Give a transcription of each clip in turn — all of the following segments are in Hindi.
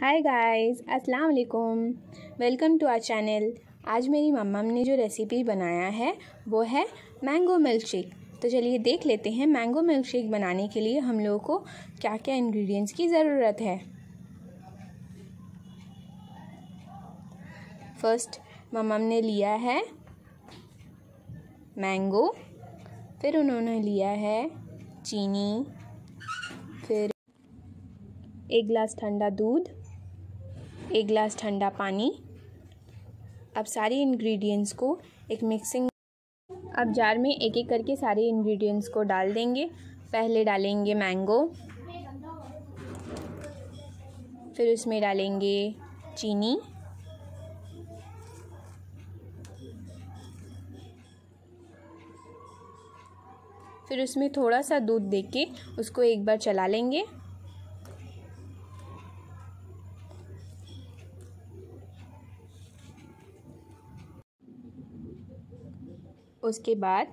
हाय गाइस अस्सलाम वालेकुम वेलकम टू आर चैनल आज मेरी मम्मा ने जो रेसिपी बनाया है वो है मैंगो मिल्क शेक तो चलिए देख लेते हैं मैंगो मिल्क शेक बनाने के लिए हम लोगों को क्या क्या इंग्रेडिएंट्स की ज़रूरत है फर्स्ट मम्मा ने लिया है मैंगो फिर उन्होंने लिया है चीनी फिर एक गिलास ठंडा दूध एक गिलास ठंडा पानी अब सारे इंग्रेडिएंट्स को एक मिक्सिंग अब जार में एक एक करके सारे इंग्रेडिएंट्स को डाल देंगे पहले डालेंगे मैंगो फिर उसमें डालेंगे चीनी फिर उसमें थोड़ा सा दूध देके के उसको एक बार चला लेंगे उसके बाद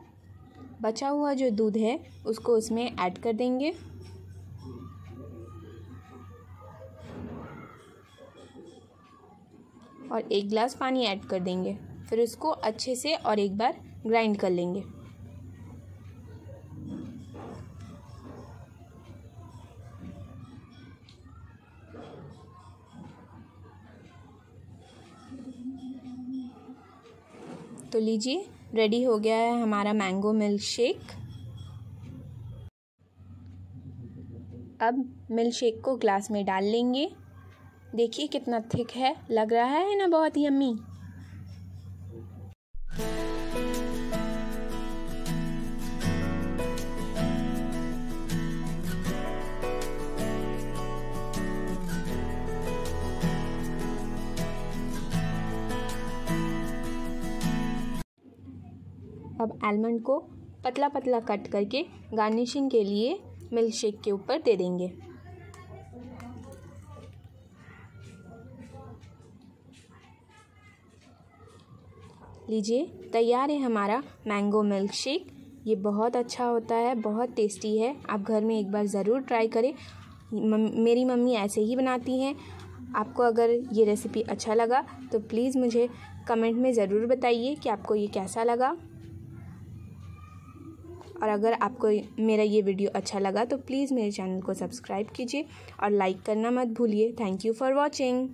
बचा हुआ जो दूध है उसको उसमें ऐड कर देंगे और एक गिलास पानी ऐड कर देंगे फिर उसको अच्छे से और एक बार ग्राइंड कर लेंगे तो लीजिए रेडी हो गया है हमारा मैंगो मिल्क शेक अब मिल्क शेक को ग्लास में डाल लेंगे देखिए कितना थिक है लग रहा है ना बहुत ही अम्मी अब आलमंड को पतला पतला कट करके गार्निशिंग के लिए मिल्क शेक के ऊपर दे देंगे लीजिए तैयार है हमारा मैंगो मिल्क शेक ये बहुत अच्छा होता है बहुत टेस्टी है आप घर में एक बार ज़रूर ट्राई करें मेरी मम्मी ऐसे ही बनाती हैं आपको अगर ये रेसिपी अच्छा लगा तो प्लीज़ मुझे कमेंट में ज़रूर बताइए कि आपको ये कैसा लगा और अगर आपको मेरा ये वीडियो अच्छा लगा तो प्लीज़ मेरे चैनल को सब्सक्राइब कीजिए और लाइक करना मत भूलिए थैंक यू फॉर वॉचिंग